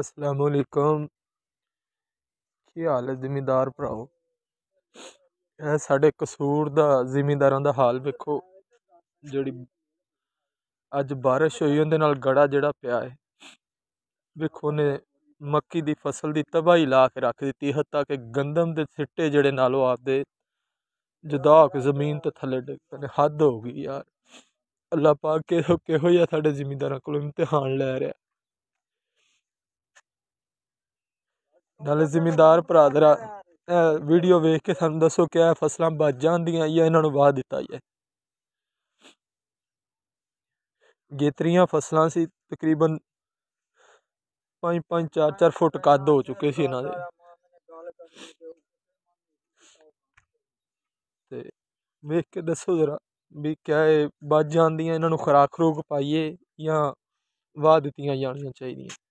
ਅਸਲਾਮੁਅਲੈਕਮ ਕੀ ਹਾਲ ਹੈ ਜ਼ਿਮੀਦਾਰ ਭਰਾਓ ਇਹ ਸਾਡੇ ਕਸੂਰ ਦਾ ਜ਼ਿਮੀਦਾਰਾਂ ਦਾ ਹਾਲ ਵੇਖੋ ਜਿਹੜੀ ਅੱਜ بارش ਹੋਈ ਉਹਦੇ ਨਾਲ ਗੜਾ ਜਿਹੜਾ ਪਿਆ ਹੈ ਵੇਖੋ ਨੇ ਮੱਕੀ ਦੀ ਫਸਲ ਦੀ ਤਬਾਹੀ ਲਾ ਕੇ ਰੱਖ ਦਿੱਤੀ ਹੱਤਾ ਕਿ ਗੰਦਮ ਦੇ ਸਿੱਟੇ ਜਿਹੜੇ ਨਾਲੋਂ ਆਪਦੇ ਜਦਾਕ ਜ਼ਮੀਨ ਤੇ ਥੱਲੇ ਡਿੱਗ ਪਏ ਹੱਦ ਹੋ ਗਈ ਯਾਰ ਅੱਲਾ ਪਾਕ ਕਿਹੋ ਕਿਹੋ ਜਿਹਾ ਸਾਡੇ ਜ਼ਿਮੀਦਾਰਾਂ ਕੋਲ ਇਮਤਿਹਾਨ ਲੈ ਰਿਹਾ ਨਾਲੇ ਜ਼ਿਮੀਂਦਾਰ ਭਰਾਦਰਾ ਵੀਡੀਓ ਵੇਖ ਕੇ ਸਾਨੂੰ ਦੱਸੋ ਕਿ ਇਹ ਫਸਲਾਂ ਬਚ ਜਾਂਦੀਆਂ ਜਾਂ ਇਹਨਾਂ ਨੂੰ ਵਾਹ ਦਿੱਤਾ ਜਾਏ ਗੇਤਰੀਆਂ ਫਸਲਾਂ ਸੀ ਤਕਰੀਬਨ 5-5 4-4 ਫੁੱਟ ਕੱਦ ਹੋ ਚੁੱਕੇ ਸੀ ਇਹਨਾਂ ਦੇ ਤੇ ਵੇਖ ਕੇ ਦੱਸੋ ਜ਼ਰਾ ਵੀ ਕਿਆ ਇਹ ਬਚ ਜਾਂਦੀਆਂ ਇਹਨਾਂ ਨੂੰ ਖੁਰਾਕ ਖਰੂਕ ਪਾਈਏ ਜਾਂ ਵਾਹ ਦਿੱਤੀਆਂ ਜਾਣੀਆਂ ਚਾਹੀਦੀਆਂ